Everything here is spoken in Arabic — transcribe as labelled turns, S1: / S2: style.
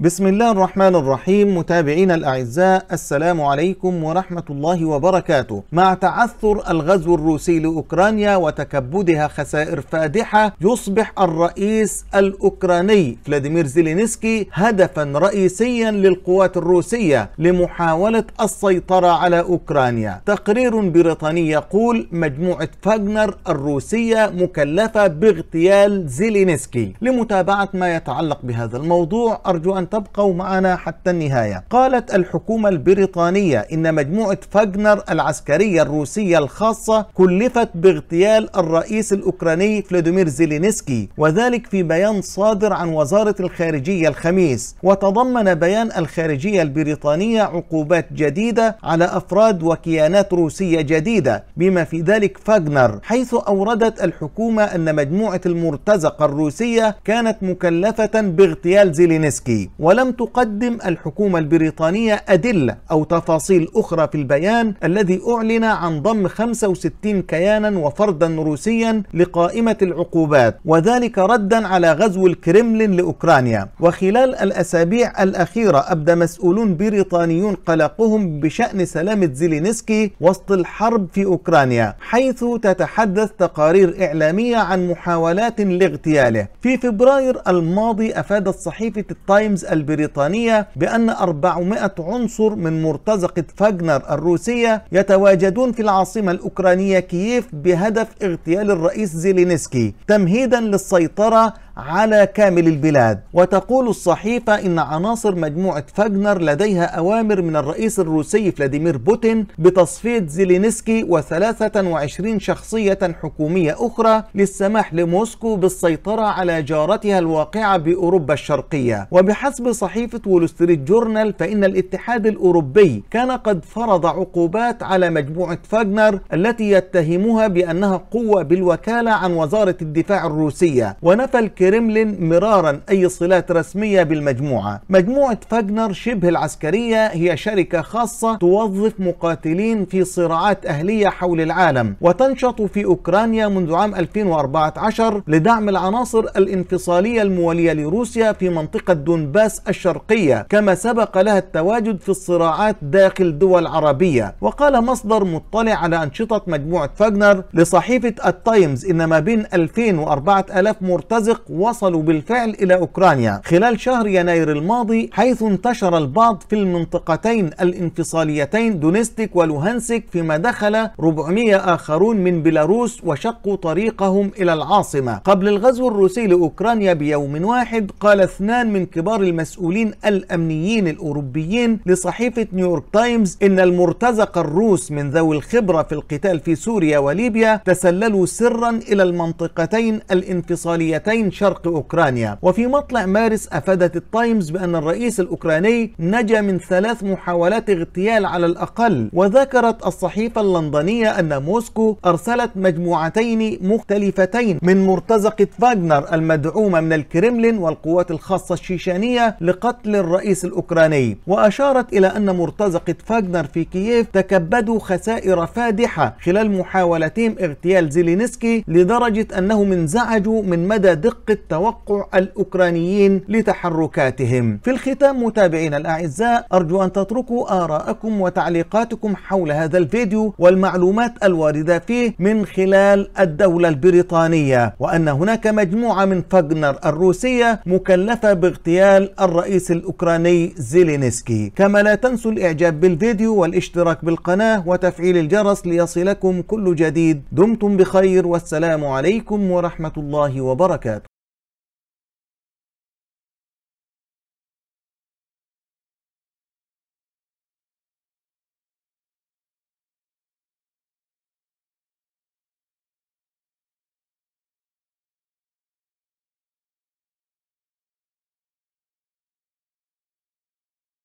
S1: بسم الله الرحمن الرحيم متابعينا الاعزاء السلام عليكم ورحمه الله وبركاته مع تعثر الغزو الروسي لاوكرانيا وتكبدها خسائر فادحه يصبح الرئيس الاوكراني فلاديمير زيلينسكي هدفا رئيسيا للقوات الروسيه لمحاوله السيطره على اوكرانيا تقرير بريطاني يقول مجموعه فاغنر الروسيه مكلفه باغتيال زيلينسكي لمتابعه ما يتعلق بهذا الموضوع ارجو ان تبقوا معنا حتى النهاية قالت الحكومة البريطانية إن مجموعة فاغنر العسكرية الروسية الخاصة كلفت باغتيال الرئيس الأوكراني فلاديمير زيلينسكي وذلك في بيان صادر عن وزارة الخارجية الخميس وتضمن بيان الخارجية البريطانية عقوبات جديدة على أفراد وكيانات روسية جديدة بما في ذلك فاغنر حيث أوردت الحكومة أن مجموعة المرتزقة الروسية كانت مكلفة باغتيال زيلينسكي ولم تقدم الحكومة البريطانية أدلة أو تفاصيل أخرى في البيان الذي أعلن عن ضم 65 كيانا وفردا روسيا لقائمة العقوبات وذلك ردا على غزو الكريملين لأوكرانيا وخلال الأسابيع الأخيرة أبدى مسؤولون بريطانيون قلقهم بشأن سلامة زيلينسكي وسط الحرب في أوكرانيا حيث تتحدث تقارير إعلامية عن محاولات لاغتياله في فبراير الماضي أفادت صحيفة التايمز البريطانية بأن 400 عنصر من مرتزقة فاجنر الروسية يتواجدون في العاصمة الأوكرانية كييف بهدف اغتيال الرئيس زيلينسكي تمهيدا للسيطرة على كامل البلاد وتقول الصحيفة إن عناصر مجموعة فاجنر لديها أوامر من الرئيس الروسي فلاديمير بوتين بتصفية زيلينسكي و23 شخصية حكومية أخرى للسماح لموسكو بالسيطرة على جارتها الواقعة بأوروبا الشرقية وبحسب صحيفة وول ستريت جورنال فإن الاتحاد الأوروبي كان قد فرض عقوبات على مجموعة فاجنر التي يتهمها بأنها قوة بالوكالة عن وزارة الدفاع الروسية ونفى الكريم برملين مرارا أي صلات رسمية بالمجموعة مجموعة فاجنر شبه العسكرية هي شركة خاصة توظف مقاتلين في صراعات أهلية حول العالم وتنشط في أوكرانيا منذ عام 2014 لدعم العناصر الانفصالية الموالية لروسيا في منطقة دونباس الشرقية كما سبق لها التواجد في الصراعات داخل دول عربية وقال مصدر مطلع على أنشطة مجموعة فاجنر لصحيفة التايمز إن ما بين 2000 و 4000 مرتزق وصلوا بالفعل إلى أوكرانيا خلال شهر يناير الماضي حيث انتشر البعض في المنطقتين الانفصاليتين دونستيك ولوهانسك فيما دخل 400 آخرون من بيلاروس وشقوا طريقهم إلى العاصمة قبل الغزو الروسي لأوكرانيا بيوم واحد قال اثنان من كبار المسؤولين الأمنيين الأوروبيين لصحيفة نيويورك تايمز إن المرتزق الروس من ذوي الخبرة في القتال في سوريا وليبيا تسللوا سرا إلى المنطقتين الانفصاليتين شرق أوكرانيا وفي مطلع مارس أفادت التايمز بأن الرئيس الأوكراني نجا من ثلاث محاولات اغتيال على الأقل وذكرت الصحيفة اللندنية أن موسكو أرسلت مجموعتين مختلفتين من مرتزقة فاغنر المدعومة من الكريملين والقوات الخاصة الشيشانية لقتل الرئيس الأوكراني وأشارت إلى أن مرتزقة فاغنر في كييف تكبدوا خسائر فادحة خلال محاولتهم اغتيال زيلينسكي لدرجة أنهم انزعجوا من مدى دقة التوقع الأوكرانيين لتحركاتهم في الختام متابعينا الأعزاء أرجو أن تتركوا آراءكم وتعليقاتكم حول هذا الفيديو والمعلومات الواردة فيه من خلال الدولة البريطانية وأن هناك مجموعة من فاغنر الروسية مكلفة باغتيال الرئيس الأوكراني زيلينسكي كما لا تنسوا الإعجاب بالفيديو والاشتراك بالقناة وتفعيل الجرس ليصلكم كل جديد دمتم بخير والسلام عليكم ورحمة الله وبركاته